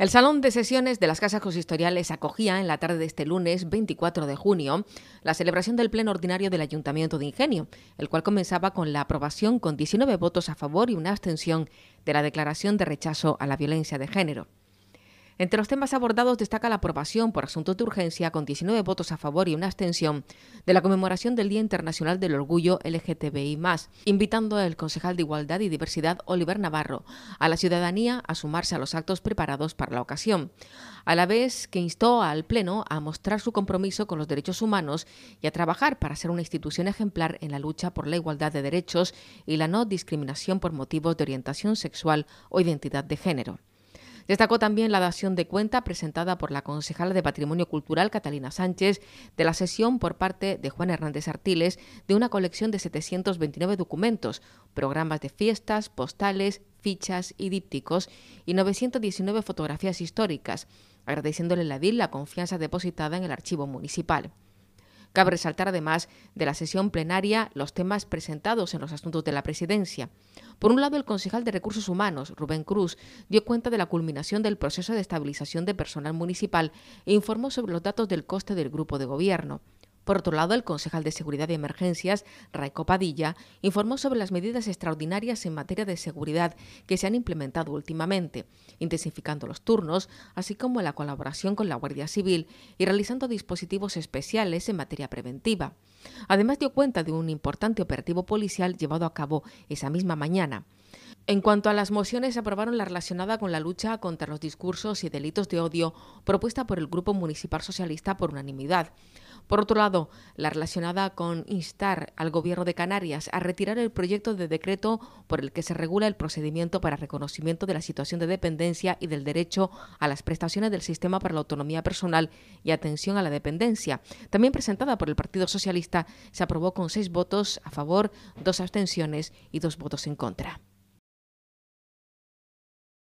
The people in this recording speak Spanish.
El Salón de Sesiones de las Casas Consistoriales acogía en la tarde de este lunes 24 de junio la celebración del Pleno Ordinario del Ayuntamiento de Ingenio, el cual comenzaba con la aprobación con 19 votos a favor y una abstención de la declaración de rechazo a la violencia de género. Entre los temas abordados destaca la aprobación por asuntos de urgencia, con 19 votos a favor y una abstención, de la conmemoración del Día Internacional del Orgullo LGTBI, invitando al concejal de Igualdad y Diversidad, Oliver Navarro, a la ciudadanía a sumarse a los actos preparados para la ocasión, a la vez que instó al Pleno a mostrar su compromiso con los derechos humanos y a trabajar para ser una institución ejemplar en la lucha por la igualdad de derechos y la no discriminación por motivos de orientación sexual o identidad de género. Destacó también la dación de cuenta presentada por la concejala de Patrimonio Cultural Catalina Sánchez de la sesión por parte de Juan Hernández Artiles de una colección de 729 documentos, programas de fiestas, postales, fichas y dípticos y 919 fotografías históricas, agradeciéndole la DIL la confianza depositada en el archivo municipal. Cabe resaltar además de la sesión plenaria los temas presentados en los asuntos de la presidencia. Por un lado, el concejal de Recursos Humanos, Rubén Cruz, dio cuenta de la culminación del proceso de estabilización de personal municipal e informó sobre los datos del coste del grupo de gobierno. Por otro lado, el concejal de Seguridad y Emergencias, Raico Padilla, informó sobre las medidas extraordinarias en materia de seguridad que se han implementado últimamente, intensificando los turnos, así como la colaboración con la Guardia Civil y realizando dispositivos especiales en materia preventiva. Además, dio cuenta de un importante operativo policial llevado a cabo esa misma mañana. En cuanto a las mociones, se aprobaron la relacionada con la lucha contra los discursos y delitos de odio propuesta por el Grupo Municipal Socialista por unanimidad. Por otro lado, la relacionada con instar al Gobierno de Canarias a retirar el proyecto de decreto por el que se regula el procedimiento para reconocimiento de la situación de dependencia y del derecho a las prestaciones del Sistema para la Autonomía Personal y Atención a la Dependencia. También presentada por el Partido Socialista, se aprobó con seis votos a favor, dos abstenciones y dos votos en contra.